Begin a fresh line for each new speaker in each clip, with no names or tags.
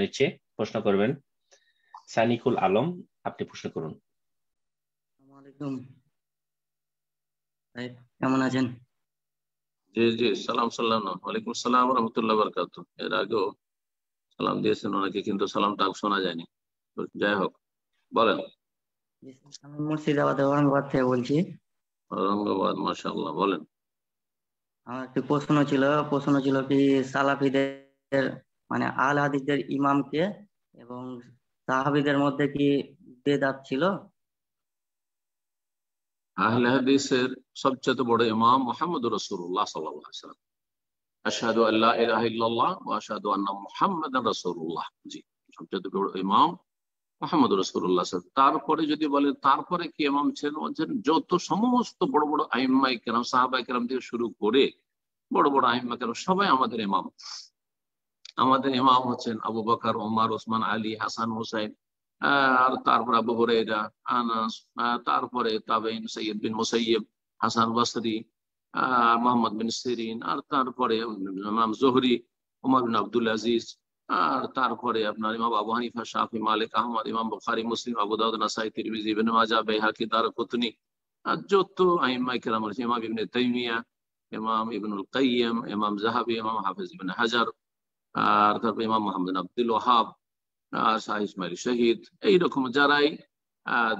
নিচ্ছে প্রশ্ন করবেন সানিকুল আলম আপনি প্রশ্ন করুন কেমন আছেন জি জি সালাম সাল্লাম ওয়ালাইকুম সালাম রহমতুল্লাহ বরকাত এর আগেও সালাম দিয়েছেন ওনাকে কিন্তু সালামটা শোনা যায়নি যাই হোক বলেন
মুর্শিদাবাদ ঔরঙ্গাবাদ থেকে বলছি
ঔরঙ্গাবাদ মাশাআল্লাহ বলেন
আমার একটি প্রশ্ন ছিল প্রশ্ন ছিল কি সালাফিদের মানে আল হাদিসদের ইমামকে এবং সাহাবিদের মধ্যে কি বেদাত ছিল
আহল হাদিসের সবচেয়ে বড় ইমাম মোহাম্মদ রসুল্লাহ সাল্লাম আশাদু আল্লাহ ইরাহিল্লাহ ইল্লাল্লাহ ওয়া আশহাদু আন্না মুহাম্মাদান রাসূলুল্লাহ জি সবচেয়ে বড় ইমাম মোহাম্মদ রসুল্লাহ তারপরে যদি বলে তারপরে কি ইমাম ছিলেন বলছেন যত সমস্ত বড় বড় আইম্মাই কেরাম সাহাবাই কেরাম থেকে শুরু করে বড় বড় আইম্মা কেরাম সবাই আমাদের ইমাম আমাদের ইমাম হচ্ছেন আবু বকর ওমার ওসমান আলী হাসান হুসাইন আর তারপর আবু হরেরা আনাস তারপরে তাবেইন সৈয়দ বিন মুসাইব হাসান বাসরি আহ মোহাম্মদ বিন সিরিন আর তারপরে ইমাম জোহরি উমার বিন আব্দুল আজিজ আর তারপরে আপনার ইমাম আবু হানিফা শাহি মালিক আহমদ ইমাম বুখারি মুসলিম আবু দাউদ নাসাই তিরমিজি ইবনে মাজাহ বাইহাকি দারকুতনি আর যত আইমাই কেরাম ইমাম ইবনে তাইমিয়া ইমাম ইবনুল কাইয়্যিম ইমাম জাহাবি ইমাম হাফিজ ইবনে হাজার আর তারপর ইমাম মোহাম্মদ আব্দুল ওহাব শাহ ইসমাইল শহীদ এইরকম যারাই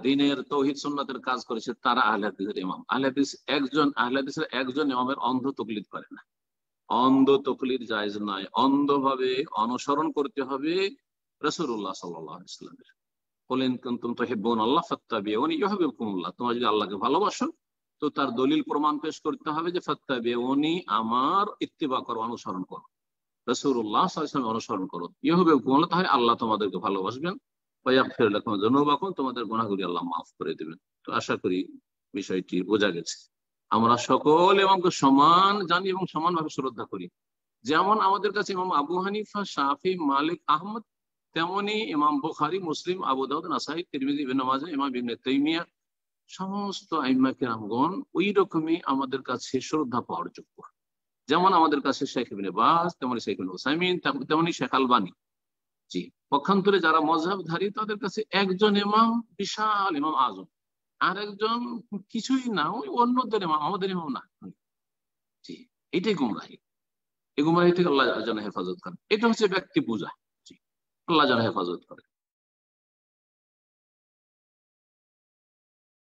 দিনের তৌহিদ সন্ন্যতের কাজ করেছে তারা আহলাদিসের ইমাম আহলাদিস একজন আহলাদিসের একজন ইমামের অন্ধ তকলিদ করে না অন্ধ তকলিদ জায়জ নয় অন্ধভাবে অনুসরণ করতে হবে রসুল্লাহ সাল্লামের বলেন কুন্তুম তোহেবন আল্লাহ ফত্তাবিউনি যদি আল্লাহকে ভালোবাসো তো তার দলিল প্রমাণ পেশ করতে হবে যে উনি আমার ইত্তিবা করো অনুসরণ করো রসুল্লাহ অনুসরণ করো ইহবে বলো হয় আল্লাহ তোমাদেরকে ভালোবাসবেন তোমাদের গোনাগুলি আল্লাহ মাফ করে দেবেন তো আশা করি বিষয়টি বোঝা গেছে আমরা সকল ইমামকে সমান জানি এবং সমানভাবে শ্রদ্ধা করি যেমন আমাদের কাছে ইমাম আবু হানিফা শাহি মালিক আহমদ তেমনি ইমাম বুখারি মুসলিম আবু দাউদ নাসাই তিরমিজি ইবিন ইমাম ইবনে তৈমিয়া সমস্ত আইম্মা কিরামগণ ওই রকমই আমাদের কাছে শ্রদ্ধা পাওয়ার যোগ্য যেমন আমাদের কাছে শেখ ইবিনে বাস তেমনি শেখ ইবিন ওসাইমিন তেমনি শেখ আলবানী জি পক্ষান্তরে যারা মজাবধারী তাদের কাছে একজন ইমাম বিশাল ইমাম আজম আর একজন কিছুই না ওই অন্যদের ইমাম আমাদের ইমাম না জি এটাই গুমরাহি এই গুমরাহি থেকে আল্লাহ যেন হেফাজত করেন এটা হচ্ছে ব্যক্তি পূজা জি
আল্লাহ যেন হেফাজত করে